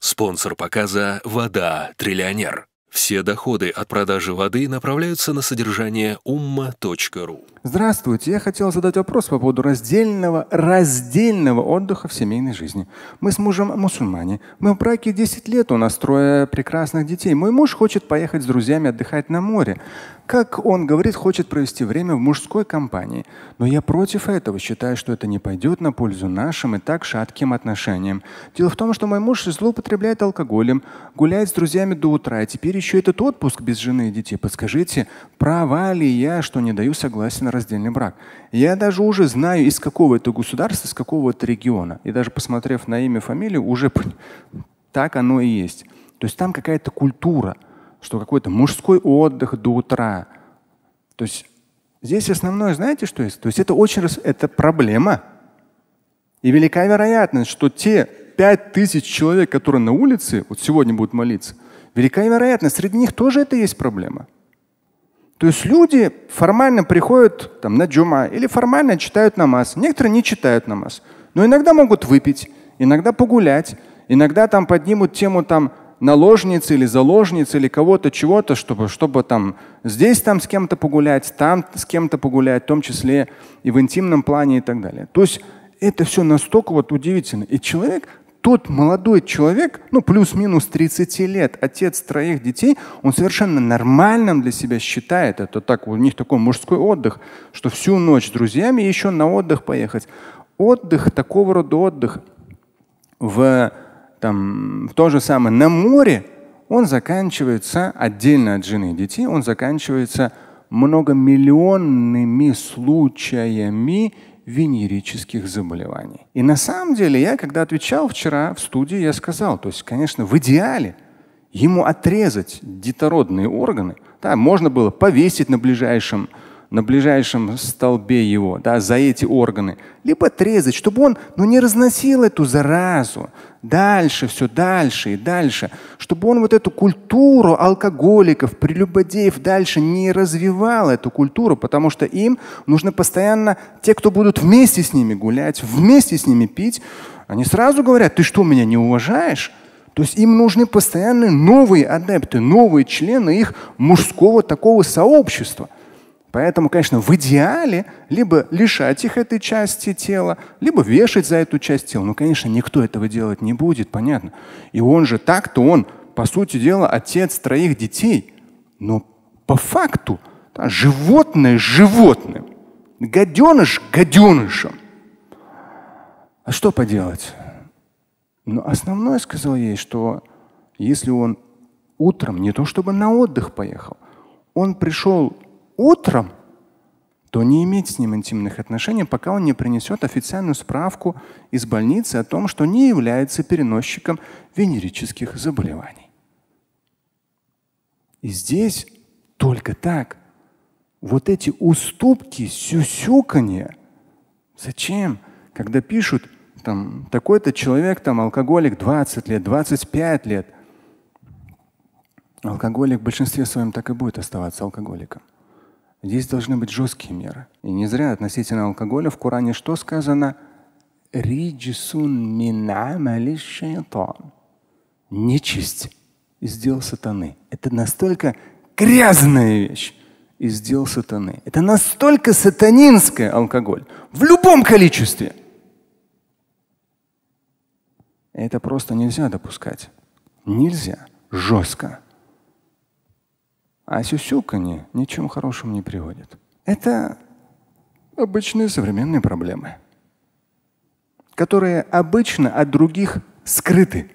Спонсор показа «Вода. Триллионер». Все доходы от продажи воды направляются на содержание umma.ru. Здравствуйте, я хотел задать вопрос по поводу раздельного, раздельного отдыха в семейной жизни. Мы с мужем мусульмане. Мы в браке 10 лет, у нас трое прекрасных детей. Мой муж хочет поехать с друзьями отдыхать на море. Как он говорит, хочет провести время в мужской компании. Но я против этого, считаю, что это не пойдет на пользу нашим и так шатким отношениям. Дело в том, что мой муж злоупотребляет алкоголем, гуляет с друзьями до утра, а теперь еще этот отпуск без жены и детей? Подскажите, права ли я, что не даю согласия на раздельный брак? Я даже уже знаю, из какого это государства, из какого это региона. И даже посмотрев на имя, фамилию, уже так оно и есть. То есть там какая-то культура, что какой-то мужской отдых до утра. То есть здесь основное, знаете, что есть? То есть это очень, это проблема. И велика вероятность, что те 5 тысяч человек, которые на улице вот сегодня будут молиться, велика вероятность, среди них тоже это есть проблема. То есть люди формально приходят там, на джума или формально читают намаз. Некоторые не читают намаз. Но иногда могут выпить, иногда погулять, иногда там поднимут тему там, наложницы или заложницы или кого-то, чего-то, чтобы, чтобы там здесь там с кем-то погулять, там с кем-то погулять, в том числе и в интимном плане и так далее. То есть это все настолько вот удивительно. И человек тот молодой человек, ну плюс-минус 30 лет, отец троих детей, он совершенно нормальным для себя считает. Это так, у них такой мужской отдых, что всю ночь с друзьями еще на отдых поехать. Отдых, такого рода отдых в, там, в то же самое на море, он заканчивается отдельно от жены и детей, он заканчивается многомиллионными случаями венерических заболеваний. И на самом деле я, когда отвечал вчера в студии, я сказал, то есть, конечно, в идеале ему отрезать детородные органы, да, можно было повесить на ближайшем на ближайшем столбе его, да, за эти органы, либо отрезать, чтобы он ну, не разносил эту заразу дальше, все дальше и дальше, чтобы он вот эту культуру алкоголиков, прелюбодеев дальше не развивал эту культуру, потому что им нужно постоянно, те, кто будут вместе с ними гулять, вместе с ними пить, они сразу говорят, ты что, меня не уважаешь? То есть им нужны постоянные новые адепты, новые члены их мужского такого сообщества – Поэтому, конечно, в идеале либо лишать их этой части тела, либо вешать за эту часть тела. Но, конечно, никто этого делать не будет, понятно. И он же так-то он, по сути дела, отец троих детей. Но по факту да, животное животным, гаденыш гаденышем. А что поделать? Но ну, основное сказал ей, что если он утром не то чтобы на отдых поехал, он пришел утром, то не иметь с ним интимных отношений, пока он не принесет официальную справку из больницы о том, что не является переносчиком венерических заболеваний. И здесь только так. Вот эти уступки, сюсюканье. Зачем? Когда пишут, там, такой-то человек, там, алкоголик 20 лет, 25 лет. Алкоголик в большинстве своем так и будет оставаться алкоголиком. Здесь должны быть жесткие меры. И не зря относительно алкоголя в Коране что сказано? минама Нечисть из дел сатаны. Это настолько грязная вещь из дел сатаны. Это настолько сатанинское алкоголь в любом количестве. Это просто нельзя допускать. Нельзя. Жестко. А сюсюканье ничем хорошим не приводит. Это обычные современные проблемы, которые обычно от других скрыты.